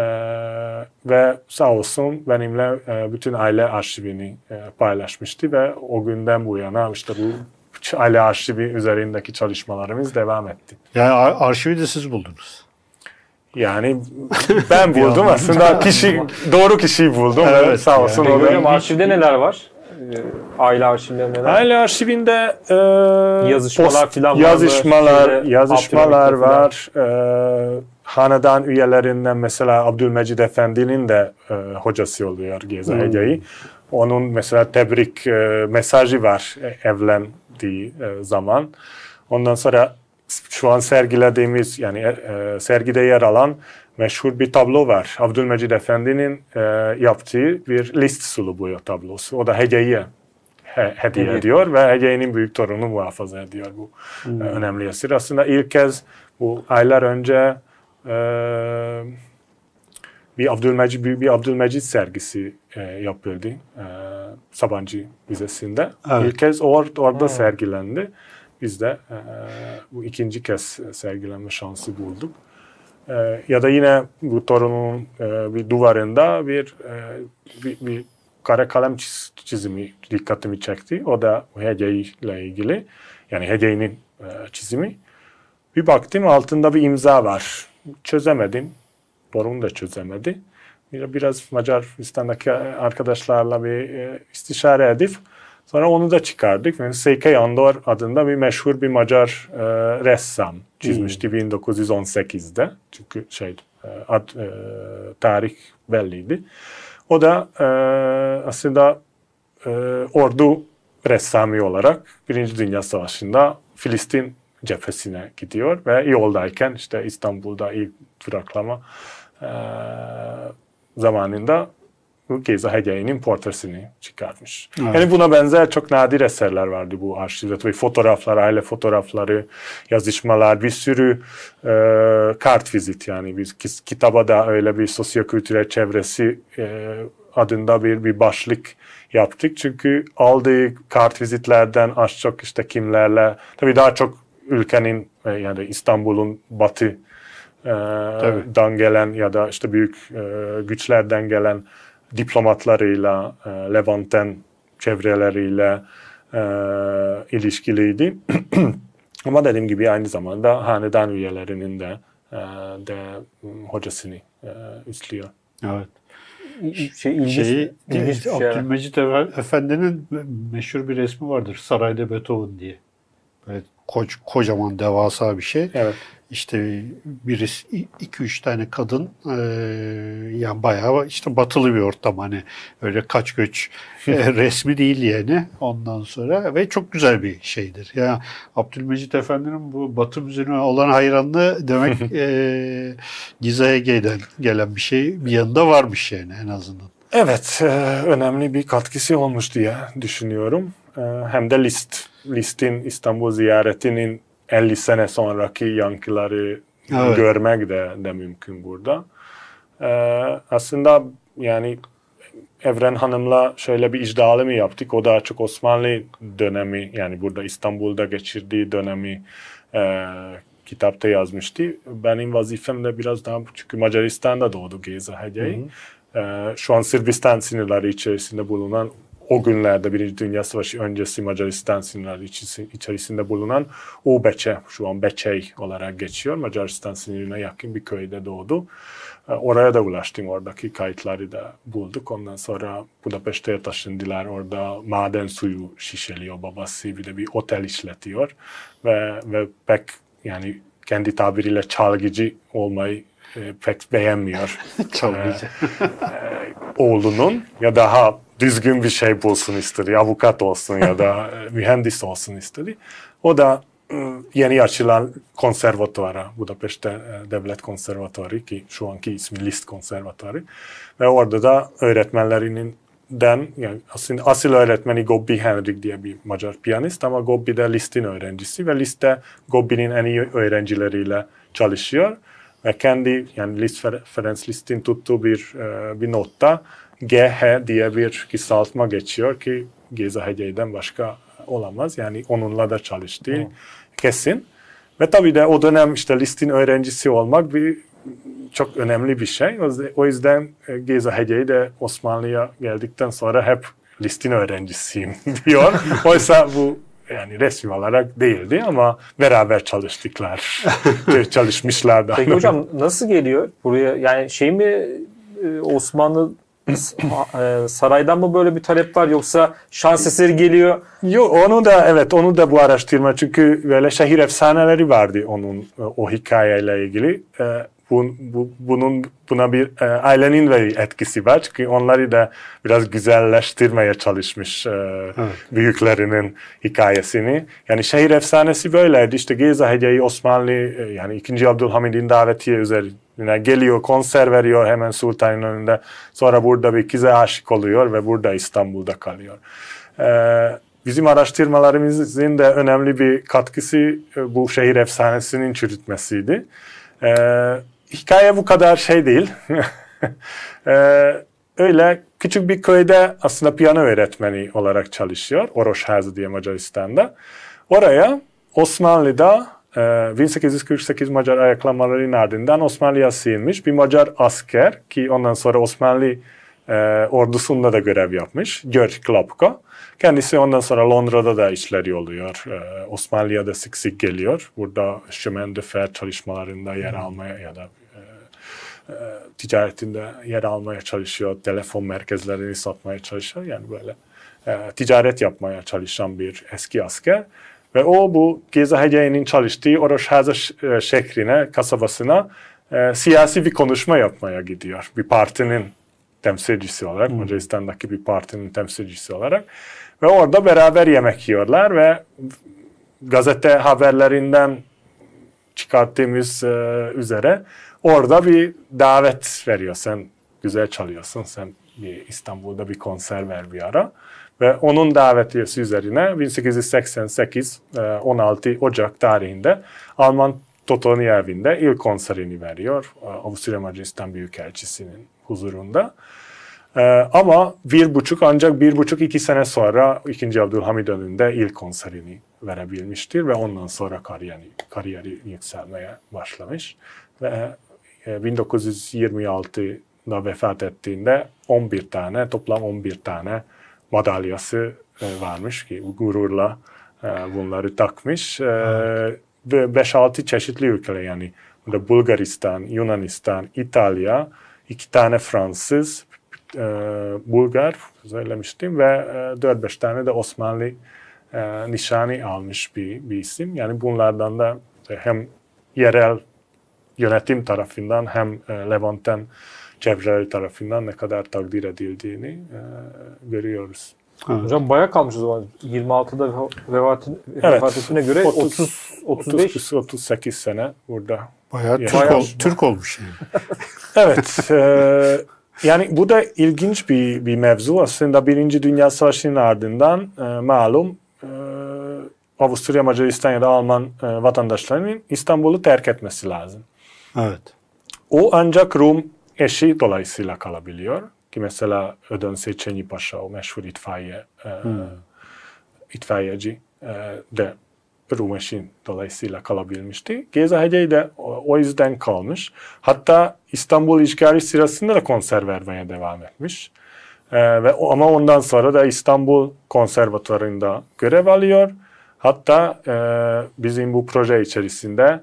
ve sağ olsun benimle e, bütün aile arşivini e, paylaşmıştı ve o günden bu yana işte bu aile arşivi üzerindeki çalışmalarımız devam etti. Yani ar- arşivi de siz buldunuz. Yani ben *laughs* buldum aslında kişi doğru kişiyi buldum. Evet, sağ olsun. Yani. arşivde neler var? E, aile arşivinde neler? Aile arşivinde e, yazışmalar filan yazışmalar, vardı. yazışmalar var. E, hanedan üyelerinden mesela Abdülmecid Efendi'nin de e, hocası oluyor Geza hmm. Ege'yi. Onun mesela tebrik e, mesajı var e, evlendiği e, zaman. Ondan sonra şu an sergilediğimiz yani e, e sergide yer alan meşhur bir tablo var. Abdülmecid Efendi'nin e, yaptığı bir list sulu sulubu tablosu. O da Hege'ye he, hediye evet. ediyor ve Hege'nin büyük torunu muhafaza ediyor bu e, hmm. e, önemli eser. Aslında ilk kez bu aylar önce e, bir Abdülmecid bir, bir Abdülmecid sergisi e, yapıldı e, Sabancı Müzesi'nde. Evet. İlk kez or, orada evet. Hmm. sergilendi. Biz de e, bu ikinci kez sergilenme şansı bulduk. E, ya da yine bu torunun e, bir duvarında bir, e, bir, bir kara kalem çiz, çizimi dikkatimi çekti. O da Hege ile ilgili. Yani Hege'nin e, çizimi. Bir baktım altında bir imza var. Çözemedim. Torun da çözemedi. Biraz Macaristan'daki arkadaşlarla bir e, istişare edip Sonra onu da çıkardık. Yani Seike Andor adında bir meşhur bir Macar e, ressam çizmişti hmm. 1918'de. Çünkü şey e, ad, e, tarih belliydi. O da e, aslında e, ordu ressamı olarak Birinci Dünya Savaşı'nda Filistin cephesine gidiyor ve yoldayken işte İstanbul'da ilk duraklama e, zamanında bu Gezi Hegeli'nin portresini çıkartmış. Evet. Yani buna benzer çok nadir eserler vardı bu arşivde. Tabii fotoğraflar, aile fotoğrafları, yazışmalar, bir sürü e, kart vizit yani biz kitaba da öyle bir sosyokültürel çevresi e, adında bir bir başlık yaptık. Çünkü aldığı kart vizitlerden az çok işte kimlerle tabii daha çok ülkenin e, yani İstanbul'un batı e, dan gelen ya da işte büyük e, güçlerden gelen diplomatlarıyla, e, Levant'ten çevreleriyle e, ilişkiliydi. *clears throat* Ama dediğim gibi aynı zamanda hanedan üyelerinin de e, de hocasını e, üstlüyor. Evet. Şey, ilginç, Abdülmecit şey- Efendi'nin meşhur bir resmi vardır. Sarayda Beethoven diye. Böyle koç, kocaman devasa bir şey. Evet işte birisi iki üç tane kadın e, yani bayağı işte batılı bir ortam hani öyle kaç göç e, *laughs* resmi değil yani ondan sonra ve çok güzel bir şeydir. Yani Abdülmecit Efendi'nin bu batı müziğine olan hayranlığı demek *laughs* e, Giza'ya gelen, gelen bir şey bir yanında varmış yani en azından. Evet, e, önemli bir katkısı olmuş diye düşünüyorum. E, hem de list, listin İstanbul ziyaretinin 50 sene sonraki yankıları evet. görmek de, de mümkün burada. E, aslında yani Evren Hanım'la şöyle bir icralı mı yaptık? O daha çok Osmanlı dönemi yani burada İstanbul'da geçirdiği dönemi e, kitapta yazmıştı. Benim vazifem de biraz daha çünkü Macaristan'da doğdu Geza Hegyei. Hı ee, şu an Sırbistan sınırları içerisinde bulunan o günlerde Birinci Dünya Savaşı öncesi Macaristan sınırları içerisinde bulunan Ubeçe, şu an Beçey olarak geçiyor. Macaristan sınırına yakın bir köyde doğdu. Ee, oraya da ulaştım, oradaki kayıtları da bulduk. Ondan sonra Budapest'e taşındılar. Orada maden suyu şişeliyor babası, bir de bir otel işletiyor. Ve, ve pek yani kendi tabiriyle çalgıcı olmayı e, pek beğenmiyor. *laughs* çalgıcı. E, e, oğlunun ya daha düzgün bir şey bulsun istedi. Avukat olsun ya da *laughs* e, mühendis olsun istedi. O da e, yeni açılan konservatuara, Budapest'te e, Devlet Konservatuarı ki şu anki ismi List Konservatuarı. Ve orada da öğretmenlerinin den, yani asıl öğretmeni Gobbi Henrik diye bir Macar piyanist ama Gobbi de List'in öğrencisi ve List'te Gobbi'nin en iyi öğrencileriyle çalışıyor. Ve kendi yani List, Ferenc List'in tuttuğu bir, bir notta GH diye bir kısaltma geçiyor ki Geza Hegey'den başka olamaz. Yani onunla da çalıştı hmm. kesin. Ve tabii de o dönem işte listin öğrencisi olmak bir çok önemli bir şey. O yüzden e, Geza Hegey de Osmanlı'ya geldikten sonra hep listin öğrencisiyim *laughs* diyor. Oysa bu yani resmi olarak değildi ama beraber çalıştıklar, *laughs* çalışmışlardı. Peki hocam nasıl geliyor buraya? Yani şey mi e, Osmanlı e, saraydan mı böyle bir talep var yoksa şans eseri geliyor? Yok onu da evet onu da bu araştırma çünkü böyle şehir efsaneleri vardı onun e, o hikayeyle ilgili. E, bun, bu, bunun buna bir e, ailenin de etkisi var çünkü onları da biraz güzelleştirmeye çalışmış e, evet. büyüklerinin hikayesini. Yani şehir efsanesi böyleydi işte Geza Osmanlı e, yani 2. Abdülhamid'in davetiye üzerinde geliyor konser veriyor hemen sultanın önünde. Sonra burada bir kize aşık oluyor ve burada İstanbul'da kalıyor. Ee, bizim araştırmalarımızın de önemli bir katkısı e, bu şehir efsanesinin çürütmesiydi. Ee, hikaye bu kadar şey değil. *laughs* ee, öyle küçük bir köyde aslında piyano öğretmeni olarak çalışıyor. Oroşhaz diye Macaristan'da. Oraya Osmanlı'da 1848 ee, Macar ayaklamalarının ardından Osmanlı'ya sığınmış bir Macar asker ki ondan sonra Osmanlı e, ordusunda da görev yapmış. George Klapka. Kendisi ondan sonra Londra'da da işleri oluyor. E, Osmanlı'ya da sık sık geliyor. Burada Chemin de Fer çalışmalarında yer almaya ya da e, e, ticaretinde yer almaya çalışıyor. Telefon merkezlerini satmaya çalışıyor. Yani böyle e, ticaret yapmaya çalışan bir eski asker. Ve o bu Gezi Hece'nin çalıştığı Oroşhaza e, şehrine, kasabasına e, siyasi bir konuşma yapmaya gidiyor. Bir partinin temsilcisi olarak, hmm. Macaristan'daki bir partinin temsilcisi olarak. Ve orada beraber yemek yiyorlar ve gazete haberlerinden çıkarttığımız e, üzere orada bir davet veriyor. Sen güzel çalıyorsun, sen bir İstanbul'da bir konser ver bir ara. Ve onun davetiyesi üzerine 1888 16 e, Ocak tarihinde Alman Totoni evinde ilk konserini veriyor e, Avusturya Macaristan Büyükelçisi'nin huzurunda. E, ama bir buçuk ancak bir buçuk iki sene sonra 2. Abdülhamid önünde ilk konserini verebilmiştir ve ondan sonra kariyeri, kariyeri yükselmeye başlamış. Ve 1926'da vefat ettiğinde 11 tane toplam 11 tane madalyası e, varmış ki gururla e, bunları takmış. E, evet. Ve 5-6 çeşitli ülkeler yani burada Bulgaristan, Yunanistan, İtalya, iki tane Fransız, e, Bulgar söylemiştim ve e, beş tane de Osmanlı e, nişani almış bir, bir isim. Yani bunlardan da hem yerel yönetim tarafından hem e, Levant'ten çevreleri tarafından ne kadar takdir edildiğini e, görüyoruz. Evet. Hocam bayağı kalmışız o zaman. 26'da vefatin, evet. vefatine göre 30, 30 35 38 sene burada. Bayağı Türk, bayağı, ol, Türk olmuş yani. *laughs* evet. E, yani bu da ilginç bir, bir mevzu. Aslında Birinci Dünya Savaşı'nın ardından e, malum e, Avusturya, Macaristan ya da Alman e, vatandaşlarının İstanbul'u terk etmesi lazım. Evet. O ancak Rum eşi dolayısıyla kalabiliyor. Ki mesela Ödön Seçeni Paşa o meşhur itfaiye e, hmm. itfaiyeci e, de Rum eşin dolayısıyla kalabilmişti. Geza Hece'yi de o, o yüzden kalmış. Hatta İstanbul işgali sırasında da konser vermeye devam etmiş. E, ve ama ondan sonra da İstanbul Konservatuvarı'nda görev alıyor. Hatta e, bizim bu proje içerisinde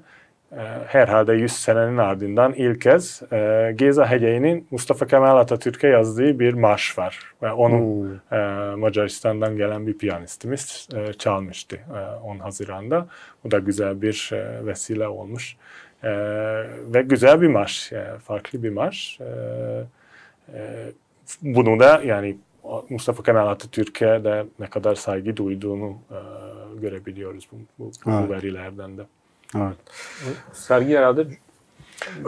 ee, herhalde 100 senenin ardından ilk kez e, Géza hegyei'nin Mustafa Kemal Atatürk'e yazdığı bir marş var. Ve onu hmm. E, Macaristan'dan gelen bir piyanistimiz e, çalmıştı 10 Haziran'da. Bu da güzel bir vesile olmuş. Ve güzel bir marş, farklı bir marş. Bunu da yani Mustafa Kemal Atatürk'e de ne kadar saygı duyduğunu görebiliyoruz bu, bu, bu evet. verilerden de. Sergi herhalde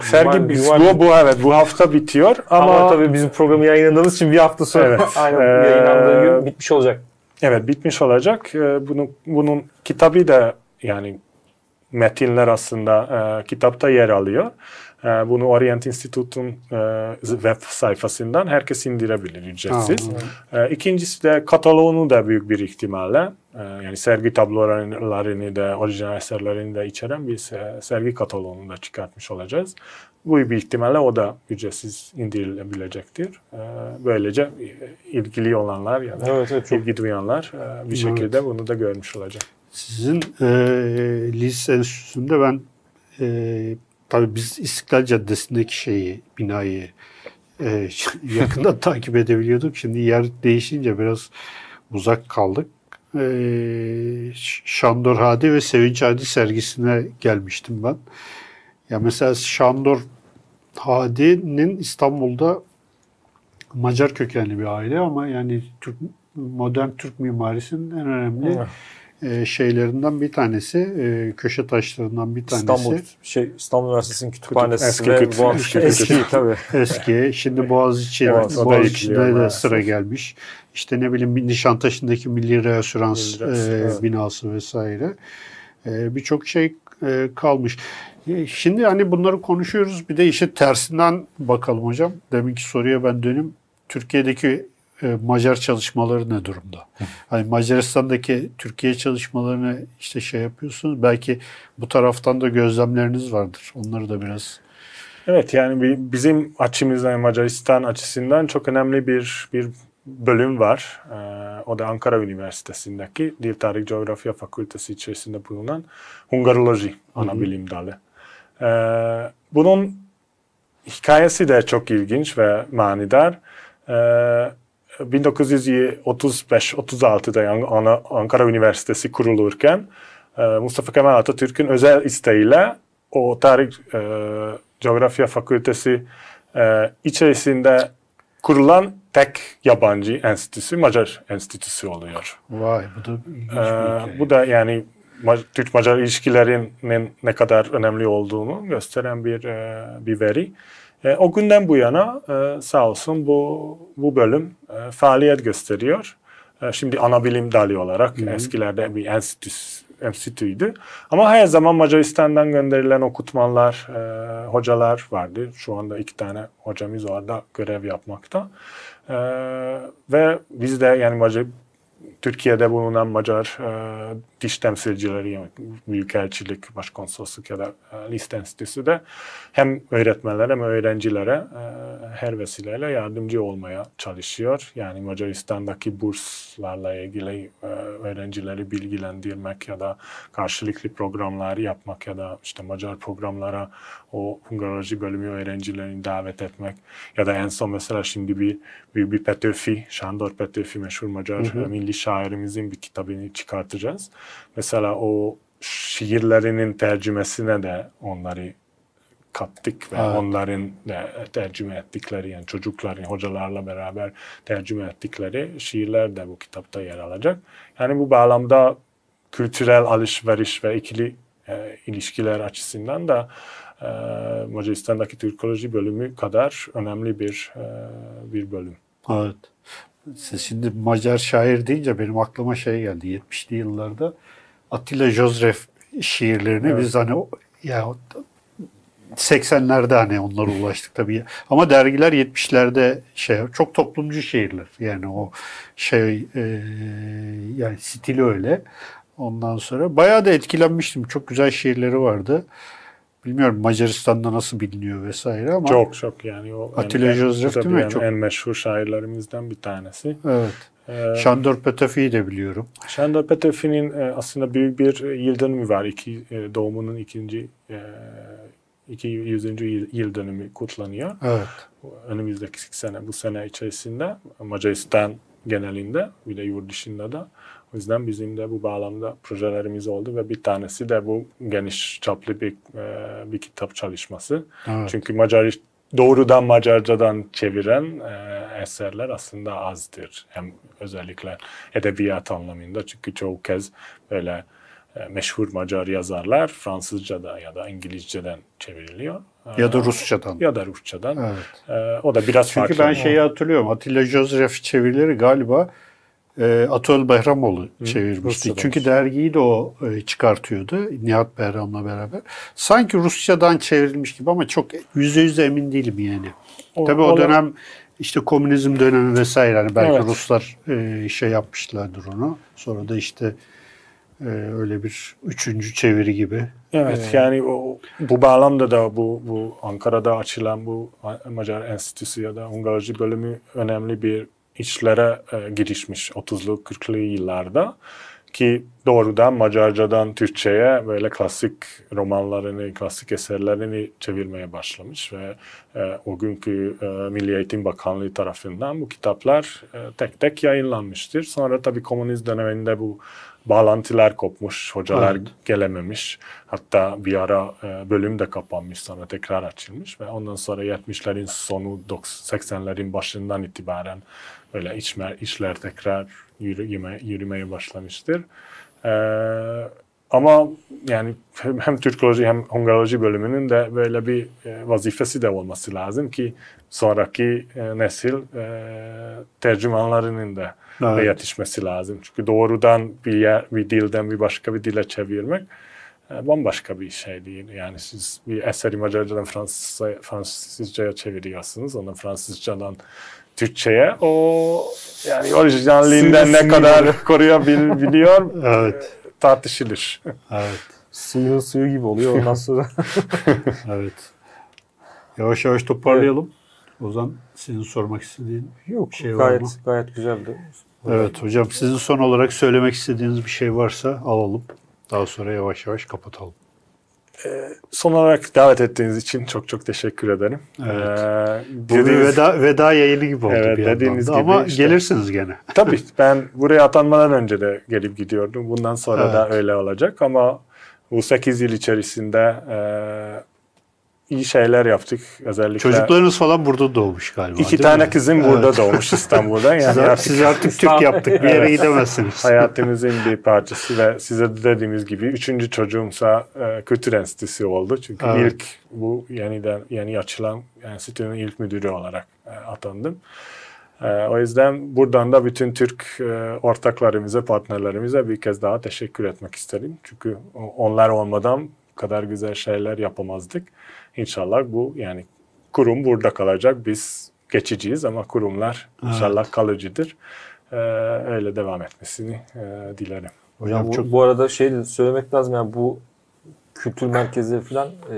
Sergi biz bu, bu evet bu hafta bitiyor ama, ama tabii bizim programı yayınladığımız için bir hafta sonra evet. *laughs* aynen ee, gün bitmiş olacak. Evet bitmiş olacak. Ee, bunu, bunun kitabı da yani metinler aslında e, kitapta yer alıyor. E, bunu Orient Institute'un e, web sayfasından herkes indirebilir ücretsiz. Ha, e, ikincisi de kataloğunu da büyük bir ihtimalle ee, yani sergi tablolarını da orijinal eserlerini de içeren bir sergi kataloğunu da çıkartmış olacağız. Bu bir ihtimalle o da ücretsiz indirilebilecektir. Ee, böylece e, ilgili olanlar ya da evet, evet, çok... ilgi duyanlar e, bir şekilde evet. bunu da görmüş olacak. Sizin e, Lis Enstitüsü'nde ben e, tabii biz İstiklal Caddesi'ndeki şeyi, binayı e, *laughs* yakından takip edebiliyorduk. Şimdi yer değişince biraz uzak kaldık. Ee, Şandor Hadi ve Sevinç Hadi sergisine gelmiştim ben. Ya mesela Şandor Hadi'nin İstanbul'da Macar kökenli bir aile ama yani Türk modern Türk mimarisinin en önemli evet. E, şeylerinden bir tanesi, e, köşe taşlarından bir tanesi. İstanbul, şey, İstanbul Üniversitesi'nin kütüphanesi Kütüp, eski kütüphane. Boğaziçi işte eski, eski, tabii. eski. Şimdi Boğaziçi'de Boğaziçi Boğaziçi'de de sıra gelmiş. İşte ne bileyim Nişantaşı'ndaki Milli Reasürans e, evet. binası vesaire. E, Birçok şey e, kalmış. E, şimdi hani bunları konuşuyoruz. Bir de işe tersinden bakalım hocam. Deminki soruya ben dönüm. Türkiye'deki e, Macar çalışmaları ne durumda? Hani Macaristan'daki Türkiye çalışmalarını işte şey yapıyorsunuz. Belki bu taraftan da gözlemleriniz vardır. Onları da biraz Evet yani bizim açımızdan Macaristan açısından çok önemli bir bir bölüm var. Ee, o da Ankara Üniversitesi'ndeki Dil Tarih Coğrafya Fakültesi içerisinde bulunan Hungaroloji ana bilim dalı. Ee, bunun hikayesi de çok ilginç ve manidar. Ee, 1935-36'da yani Ankara Üniversitesi kurulurken e, Mustafa Kemal Atatürk'ün özel isteğiyle o tarih e, coğrafya fakültesi e, içerisinde kurulan tek yabancı enstitüsü Macar Enstitüsü oluyor. Vay bu da ilginç e, Bu da yani Türk-Macar ilişkilerinin ne kadar önemli olduğunu gösteren bir e, bir veri. E, o günden bu yana e, sağ olsun bu, bu bölüm e, faaliyet gösteriyor. E, şimdi ana bilim dalı olarak Hı-hı. eskilerde bir enstitüs enstitüydü. Ama her zaman Macaristan'dan gönderilen okutmanlar, e, hocalar vardı. Şu anda iki tane hocamız orada görev yapmakta. E, ve biz de yani Macar Türkiye'de bulunan Macar e, diş temsilcileri, yani büyükelçilik, başkonsolosluk ya da e, list enstitüsü de hem öğretmenlere hem öğrencilere e, her vesileyle yardımcı olmaya çalışıyor. Yani Macaristan'daki burslarla ilgili e, öğrencileri bilgilendirmek ya da karşılıklı programlar yapmak ya da işte Macar programlara o Hungaroloji bölümü öğrencilerini davet etmek ya da en son mesela şimdi bir bir, bir Petőfi, Sándor Petőfi meşhur Macar hı hı. E, milli şair şairimizin bir kitabını çıkartacağız. Mesela o şiirlerinin tercümesine de onları kattık ve evet. onların da tercüme ettikleri yani çocukların hocalarla beraber tercüme ettikleri şiirler de bu kitapta yer alacak. Yani bu bağlamda kültürel alışveriş ve ikili e, ilişkiler açısından da e, Macaristan'daki Türkoloji bölümü kadar önemli bir e, bir bölüm. Evet. Siz şimdi Macar şair deyince benim aklıma şey geldi. 70'li yıllarda Attila Josref şiirlerini evet. biz hani ya 80'lerde hani onlara ulaştık tabii. Ama dergiler 70'lerde şey çok toplumcu şiirler. Yani o şey e, yani stili öyle. Ondan sonra bayağı da etkilenmiştim. Çok güzel şiirleri vardı bilmiyorum Macaristan'da nasıl biliniyor vesaire ama çok çok yani o Atilla en, Joseph değil mi? Yani çok en meşhur şairlerimizden bir tanesi. Evet. Ee, Şandor Petefi'yi de biliyorum. Şandor Petefi'nin e, aslında büyük bir yıl dönümü var. İki, e, doğumunun ikinci 200. E, yıl dönümü kutlanıyor. Evet. Önümüzdeki sene, bu sene içerisinde Macaristan genelinde bir de yurt dışında da o yüzden bizim de bu bağlamda projelerimiz oldu ve bir tanesi de bu geniş çaplı bir, e, bir kitap çalışması. Evet. Çünkü Macar doğrudan Macarcadan çeviren e, eserler aslında azdır. Hem özellikle edebiyat anlamında çünkü çoğu kez böyle e, meşhur Macar yazarlar Fransızca'da ya da İngilizce'den çevriliyor. Ya da e, Rusçadan. Ya da Rusçadan. Evet. E, o da biraz Çünkü farklı. Çünkü ben şeyi hatırlıyorum. Atilla Joseph çevirileri galiba e, Atol Behramoğlu çevirmişti. Rusya'dan. Çünkü dergiyi de o e, çıkartıyordu Nihat Behram'la beraber. Sanki Rusçadan çevrilmiş gibi ama çok yüzde yüz emin değilim yani. tabi o, dönem işte komünizm dönemi vesaire yani belki evet. Ruslar e, şey yapmışlardır onu. Sonra da işte e, öyle bir üçüncü çeviri gibi. Evet ee, yani o, bu bağlamda da bu bu Ankara'da açılan bu Macar Enstitüsü ya da Hungarcı bölümü önemli bir işlere e, girişmiş 30'lu 40'lı yıllarda ki doğrudan Macarcadan Türkçe'ye böyle klasik romanlarını, klasik eserlerini çevirmeye başlamış ve e, o günkü e, Milli Eğitim Bakanlığı tarafından bu kitaplar e, tek tek yayınlanmıştır. Sonra tabii komünist döneminde bu bağlantılar kopmuş, hocalar evet. gelememiş. Hatta bir ara e, bölüm de kapanmış sonra tekrar açılmış ve ondan sonra 70'lerin sonu 80'lerin başından itibaren böyle içmer, işler tekrar yürüme, yürümeye başlamıştır. E, ama yani hem Türkoloji hem Hungaroloji bölümünün de böyle bir e, vazifesi de olması lazım ki sonraki e, nesil e, tercümanlarının da evet. yetişmesi lazım. Çünkü doğrudan bir, yer, bir dilden bir başka bir dile çevirmek bambaşka bir şey değil. Yani siz bir eseri Macarcadan Fransızca, Fransızca'ya çeviriyorsunuz. onu Fransızcadan Türkçe'ye. O yani orijinalliğinden ne kadar koruyabiliyor *laughs* evet. tartışılır. Evet. Suyun suyu gibi oluyor ondan sonra. *laughs* *laughs* evet. Yavaş yavaş toparlayalım. O zaman senin sormak istediğin Yok, şey gayet, var mı? Gayet güzeldi. Evet hocam sizin son olarak söylemek istediğiniz bir şey varsa alalım. Daha sonra yavaş yavaş kapatalım. Ee, son olarak davet ettiğiniz için çok çok teşekkür ederim. Evet. Ee, Bu bir veda, veda yayını gibi oldu evet, bir dediğiniz gibi Ama işte, gelirsiniz gene. *laughs* tabii ben buraya atanmadan önce de gelip gidiyordum. Bundan sonra evet. da öyle olacak ama bu 8 yıl içerisinde e, iyi şeyler yaptık. Özellikle Çocuklarınız falan burada doğmuş galiba. İki tane mi? kızım evet. burada doğmuş İstanbul'da. Yani siz, artık, siz artık İstanbul... Türk yaptık. Bir yere gidemezsiniz. Hayatımızın bir parçası ve size de dediğimiz gibi üçüncü çocuğumsa e, kültür enstitüsü oldu. Çünkü evet. ilk bu yeniden yeni açılan enstitünün ilk müdürü olarak e, atandım. E, o yüzden buradan da bütün Türk e, ortaklarımıza, partnerlerimize bir kez daha teşekkür etmek isterim. Çünkü onlar olmadan kadar güzel şeyler yapamazdık. İnşallah bu yani kurum burada kalacak. Biz geçiciyiz ama kurumlar inşallah kalıcıdır. Ee, öyle devam etmesini e, dilerim. Hocam bu, çok... bu arada şey söylemek lazım yani bu kültür merkezi falan e,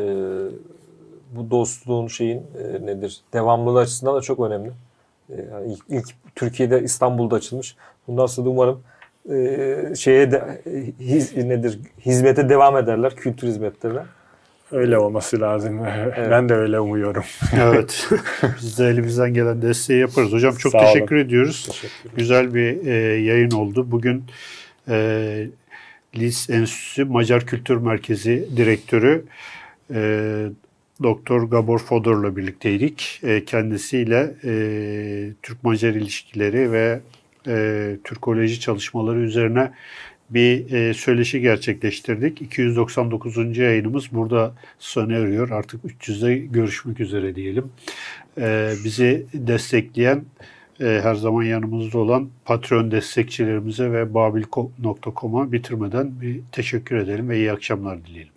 bu dostluğun şeyin e, nedir devamlılığı açısından da çok önemli. E, yani ilk, ilk Türkiye'de İstanbul'da açılmış. Bundan sonra da umarım e, şeye de hiz, nedir hizmete devam ederler kültür hizmetlerine. Öyle olması lazım. *laughs* Evet. Ben de öyle umuyorum. *laughs* evet. Biz de elimizden gelen desteği yaparız. Hocam çok Sağ teşekkür olun. ediyoruz. Teşekkür Güzel bir e, yayın oldu. Bugün e, Lis Enstitüsü Macar Kültür Merkezi Direktörü e, Doktor Gabor Fodor'la birlikteydik. E, kendisiyle e, Türk-Macar ilişkileri ve e, Türkoloji çalışmaları üzerine bir e, söyleşi gerçekleştirdik. 299. yayınımız burada sona eriyor. Artık 300'de görüşmek üzere diyelim. E, bizi destekleyen, e, her zaman yanımızda olan Patreon destekçilerimize ve babil.com'a bitirmeden bir teşekkür edelim ve iyi akşamlar dileyelim.